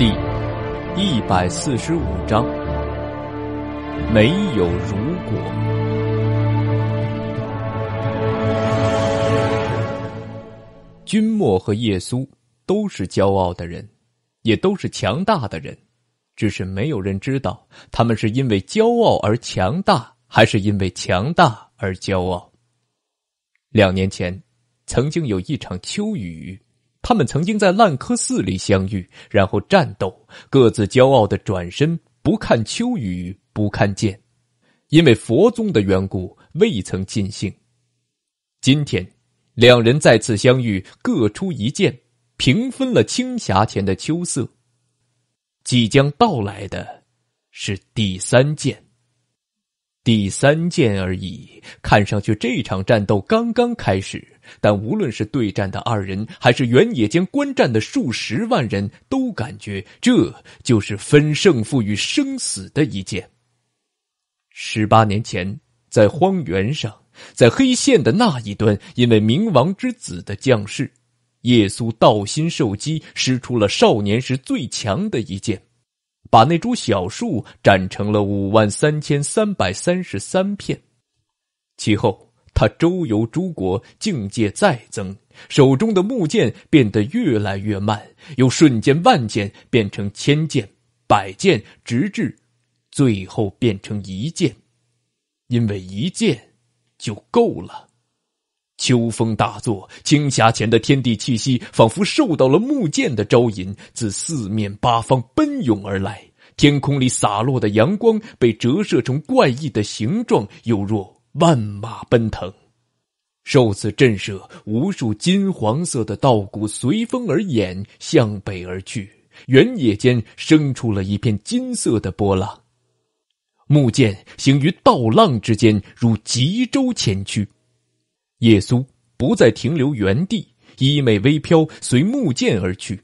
第一百四十五章，没有如果。君莫和耶稣都是骄傲的人，也都是强大的人，只是没有人知道，他们是因为骄傲而强大，还是因为强大而骄傲。两年前，曾经有一场秋雨。他们曾经在烂柯寺里相遇，然后战斗，各自骄傲的转身，不看秋雨，不看剑，因为佛宗的缘故，未曾尽兴。今天，两人再次相遇，各出一剑，平分了青霞前的秋色。即将到来的，是第三剑。第三剑而已，看上去这场战斗刚刚开始，但无论是对战的二人，还是原野间观战的数十万人，都感觉这就是分胜负与生死的一剑。十八年前，在荒原上，在黑线的那一端，因为冥王之子的降世，耶稣道心受击，使出了少年时最强的一剑。把那株小树斩成了五万三千三百三十三片，其后他周游诸国，境界再增，手中的木剑变得越来越慢，由瞬间万剑变成千剑、百剑，直至最后变成一剑，因为一剑就够了。秋风大作，青霞前的天地气息仿佛受到了木剑的招引，自四面八方奔涌而来。天空里洒落的阳光被折射成怪异的形状，犹若万马奔腾。受此震慑，无数金黄色的稻谷随风而衍，向北而去。原野间生出了一片金色的波浪。木剑行于稻浪之间，如疾舟前驱。耶稣不再停留原地，衣袂微飘，随木剑而去。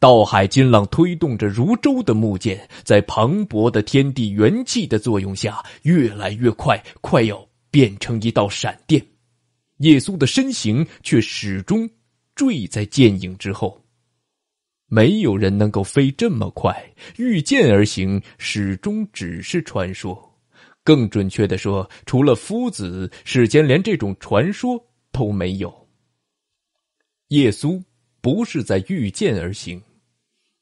道海金浪推动着如舟的木剑，在磅礴的天地元气的作用下，越来越快，快要变成一道闪电。耶稣的身形却始终坠在剑影之后。没有人能够飞这么快，御剑而行始终只是传说。更准确的说，除了夫子，世间连这种传说都没有。耶稣不是在御剑而行，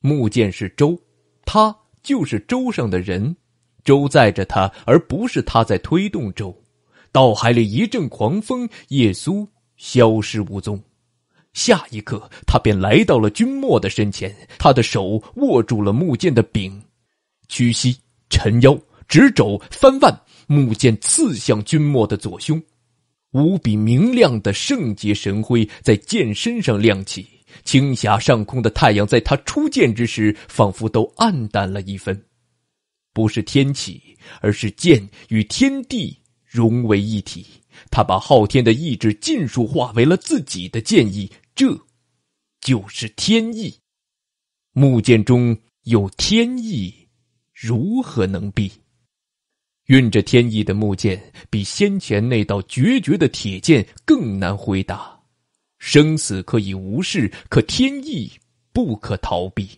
木剑是舟，他就是舟上的人，舟载着他，而不是他在推动舟。道海里一阵狂风，耶稣消失无踪。下一刻，他便来到了君莫的身前，他的手握住了木剑的柄，屈膝沉腰。直肘翻腕，木剑刺向君莫的左胸。无比明亮的圣洁神辉在剑身上亮起，青霞上空的太阳在他出剑之时，仿佛都暗淡了一分。不是天启，而是剑与天地融为一体。他把昊天的意志尽数化为了自己的剑意，这就是天意。木剑中有天意，如何能避？运着天意的木剑，比先前那道决绝的铁剑更难回答。生死可以无视，可天意不可逃避。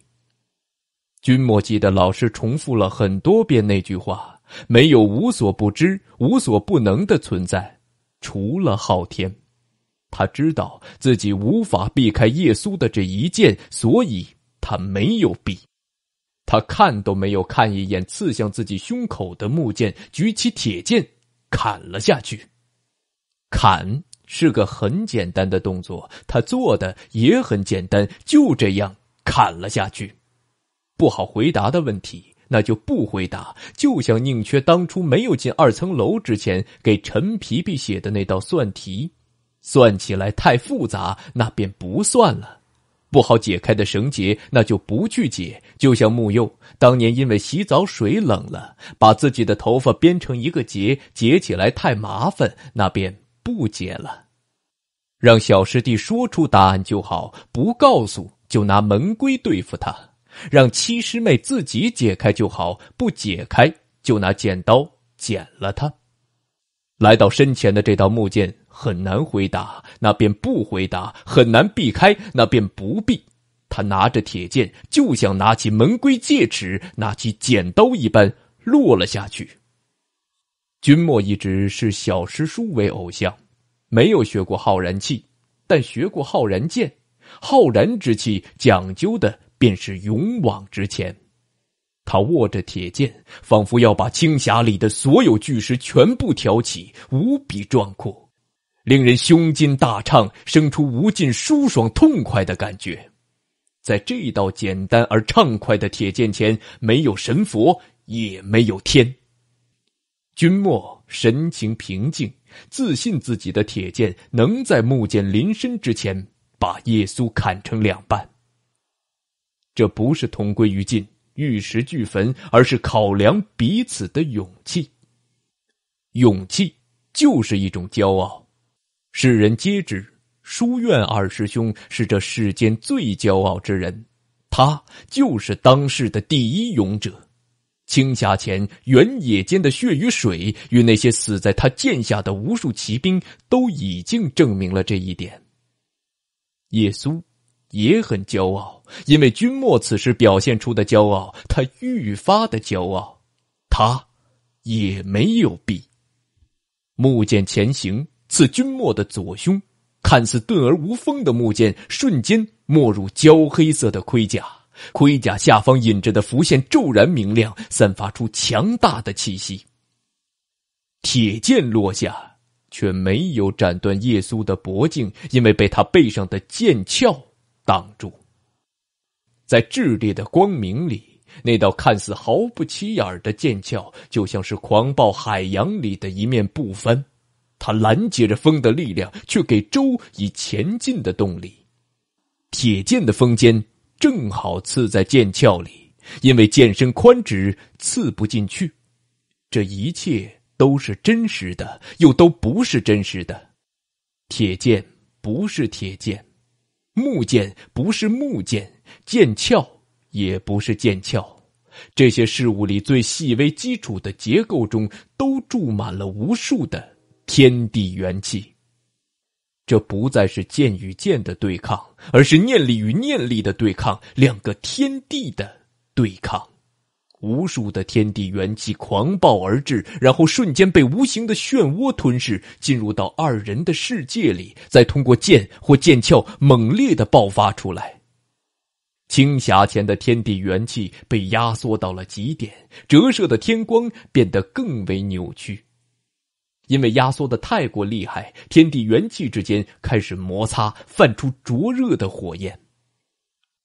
君莫记得，老师重复了很多遍那句话：没有无所不知、无所不能的存在，除了昊天。他知道自己无法避开耶稣的这一剑，所以他没有避。他看都没有看一眼刺向自己胸口的木剑，举起铁剑砍了下去。砍是个很简单的动作，他做的也很简单，就这样砍了下去。不好回答的问题，那就不回答。就像宁缺当初没有进二层楼之前，给陈皮皮写的那道算题，算起来太复杂，那便不算了。不好解开的绳结，那就不去解。就像木佑当年因为洗澡水冷了，把自己的头发编成一个结，结起来太麻烦，那便不解了。让小师弟说出答案就好，不告诉就拿门规对付他；让七师妹自己解开就好，不解开就拿剪刀剪了他。来到身前的这道木剑。很难回答，那便不回答；很难避开，那便不避。他拿着铁剑，就像拿起门规戒尺、拿起剪刀一般落了下去。君莫一直是小师叔为偶像，没有学过浩然气，但学过浩然剑。浩然之气讲究的便是勇往直前。他握着铁剑，仿佛要把青霞里的所有巨石全部挑起，无比壮阔。令人胸襟大畅，生出无尽舒爽痛快的感觉。在这道简单而畅快的铁剑前，没有神佛，也没有天。君莫神情平静，自信自己的铁剑能在木剑临身之前把耶稣砍成两半。这不是同归于尽、玉石俱焚，而是考量彼此的勇气。勇气就是一种骄傲。世人皆知，书院二师兄是这世间最骄傲之人，他就是当世的第一勇者。青霞前原野间的血与水，与那些死在他剑下的无数骑兵，都已经证明了这一点。耶稣也很骄傲，因为君莫此时表现出的骄傲，他愈发的骄傲。他也没有避，木剑前行。刺君莫的左胸，看似钝而无锋的木剑，瞬间没入焦黑色的盔甲。盔甲下方隐着的浮线骤然明亮，散发出强大的气息。铁剑落下，却没有斩断耶稣的脖颈，因为被他背上的剑鞘挡住。在炽烈的光明里，那道看似毫不起眼的剑鞘，就像是狂暴海洋里的一面布帆。他拦截着风的力量，却给舟以前进的动力。铁剑的锋尖正好刺在剑鞘里，因为剑身宽直，刺不进去。这一切都是真实的，又都不是真实的。铁剑不是铁剑，木剑不是木剑，剑鞘也不是剑鞘。这些事物里最细微基础的结构中，都注满了无数的。天地元气，这不再是剑与剑的对抗，而是念力与念力的对抗，两个天地的对抗。无数的天地元气狂暴而至，然后瞬间被无形的漩涡吞噬，进入到二人的世界里，再通过剑或剑鞘猛烈的爆发出来。青霞前的天地元气被压缩到了极点，折射的天光变得更为扭曲。因为压缩的太过厉害，天地元气之间开始摩擦，泛出灼热的火焰。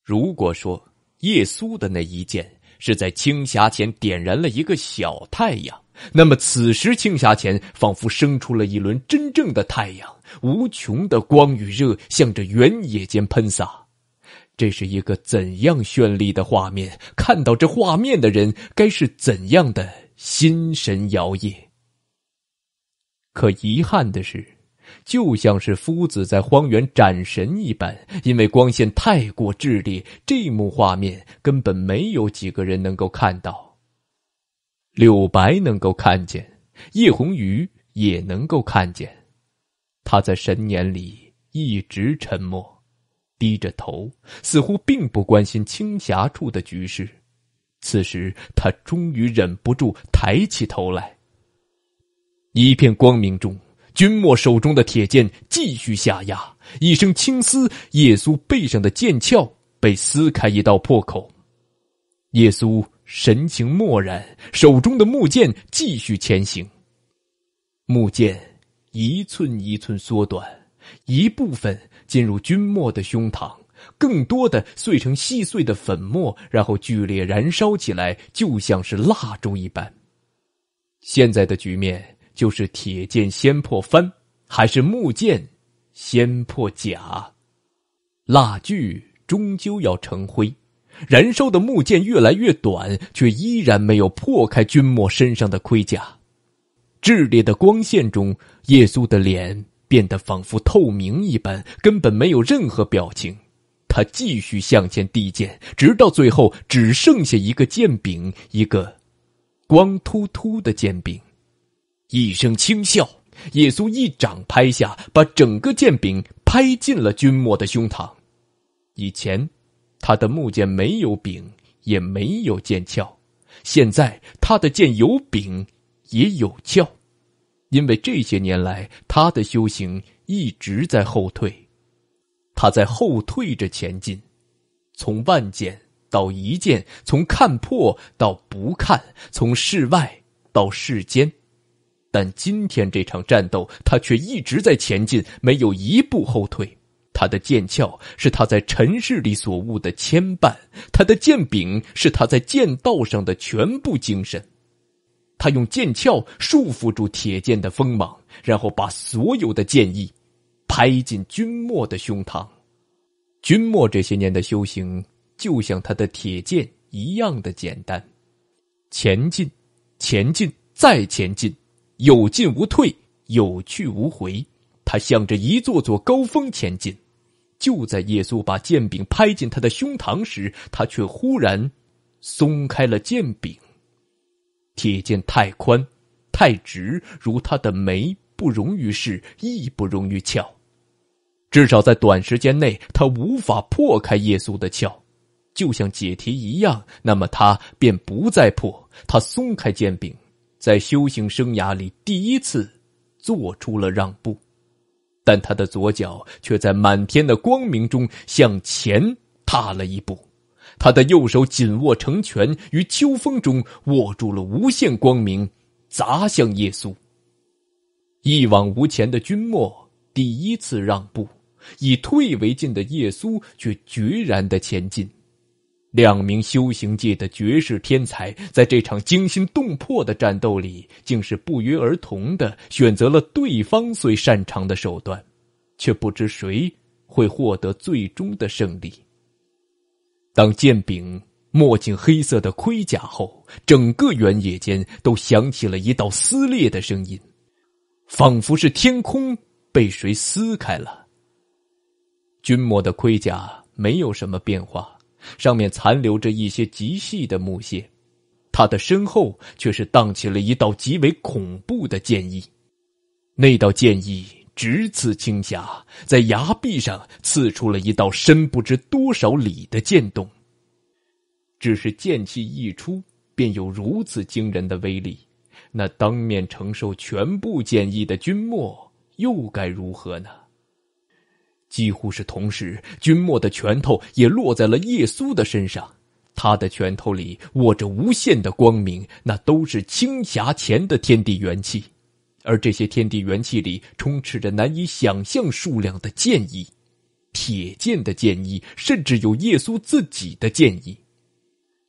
如果说耶稣的那一剑是在青霞前点燃了一个小太阳，那么此时青霞前仿佛生出了一轮真正的太阳，无穷的光与热向着原野间喷洒。这是一个怎样绚丽的画面？看到这画面的人，该是怎样的心神摇曳？可遗憾的是，就像是夫子在荒原斩神一般，因为光线太过炽烈，这幕画面根本没有几个人能够看到。柳白能够看见，叶红鱼也能够看见。他在神眼里一直沉默，低着头，似乎并不关心青霞处的局势。此时，他终于忍不住抬起头来。一片光明中，君莫手中的铁剑继续下压，一声轻嘶，耶稣背上的剑鞘被撕开一道破口。耶稣神情漠然，手中的木剑继续前行。木剑一寸一寸缩短，一部分进入君莫的胸膛，更多的碎成细碎的粉末，然后剧烈燃烧起来，就像是蜡烛一般。现在的局面。就是铁剑先破帆，还是木剑先破甲？蜡炬终究要成灰，燃烧的木剑越来越短，却依然没有破开君莫身上的盔甲。炽烈的光线中，耶稣的脸变得仿佛透明一般，根本没有任何表情。他继续向前递剑，直到最后只剩下一个剑柄，一个光秃秃的剑柄。一声轻笑，耶稣一掌拍下，把整个剑柄拍进了君莫的胸膛。以前，他的木剑没有柄，也没有剑鞘；现在，他的剑有柄，也有鞘。因为这些年来，他的修行一直在后退，他在后退着前进，从万剑到一剑，从看破到不看，从世外到世间。但今天这场战斗，他却一直在前进，没有一步后退。他的剑鞘是他在尘世里所悟的牵绊，他的剑柄是他在剑道上的全部精神。他用剑鞘束缚住铁剑的锋芒，然后把所有的剑意拍进君莫的胸膛。君莫这些年的修行，就像他的铁剑一样的简单，前进，前进，再前进。有进无退，有去无回。他向着一座座高峰前进。就在耶稣把剑柄拍进他的胸膛时，他却忽然松开了剑柄。铁剑太宽，太直，如他的眉，不容于视，亦不容于鞘。至少在短时间内，他无法破开耶稣的鞘，就像解题一样。那么他便不再破，他松开剑柄。在修行生涯里，第一次做出了让步，但他的左脚却在满天的光明中向前踏了一步，他的右手紧握成拳，于秋风中握住了无限光明，砸向耶稣。一往无前的君莫，第一次让步，以退为进的耶稣却决然的前进。两名修行界的绝世天才，在这场惊心动魄的战斗里，竟是不约而同的选择了对方最擅长的手段，却不知谁会获得最终的胜利。当剑柄没进黑色的盔甲后，整个原野间都响起了一道撕裂的声音，仿佛是天空被谁撕开了。君莫的盔甲没有什么变化。上面残留着一些极细的木屑，他的身后却是荡起了一道极为恐怖的剑意。那道剑意直刺青霞，在崖壁上刺出了一道深不知多少里的剑洞。只是剑气一出，便有如此惊人的威力，那当面承受全部剑意的君莫又该如何呢？几乎是同时，君莫的拳头也落在了耶稣的身上。他的拳头里握着无限的光明，那都是青霞前的天地元气，而这些天地元气里充斥着难以想象数量的剑意，铁剑的剑意，甚至有耶稣自己的剑意。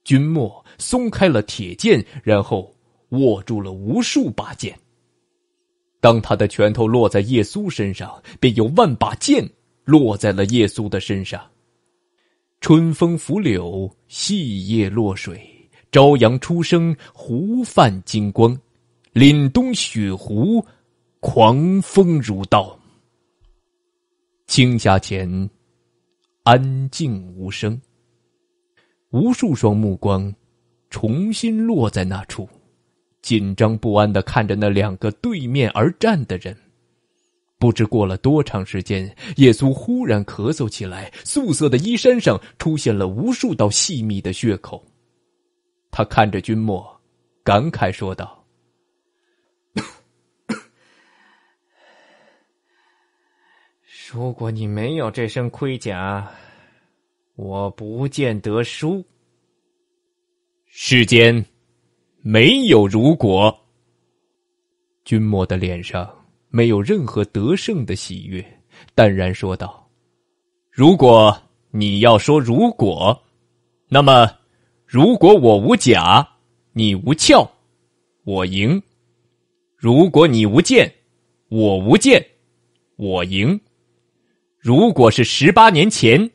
君莫松开了铁剑，然后握住了无数把剑。当他的拳头落在耶稣身上，便有万把剑。落在了耶稣的身上。春风拂柳，细叶落水；朝阳初升，湖泛金光；凛冬雪湖，狂风如刀。青霞前，安静无声。无数双目光重新落在那处，紧张不安的看着那两个对面而站的人。不知过了多长时间，耶稣忽然咳嗽起来，素色的衣衫上出现了无数道细密的血口。他看着君莫，感慨说道：“如果你没有这身盔甲，我不见得输。世间没有如果。”君莫的脸上。没有任何得胜的喜悦，淡然说道：“如果你要说如果，那么，如果我无甲，你无鞘，我赢；如果你无剑，我无剑，我赢；如果是十八年前，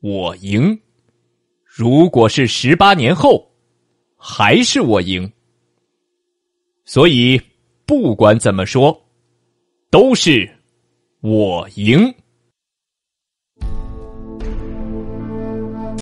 我赢；如果是十八年后，还是我赢。所以，不管怎么说。”都是我赢。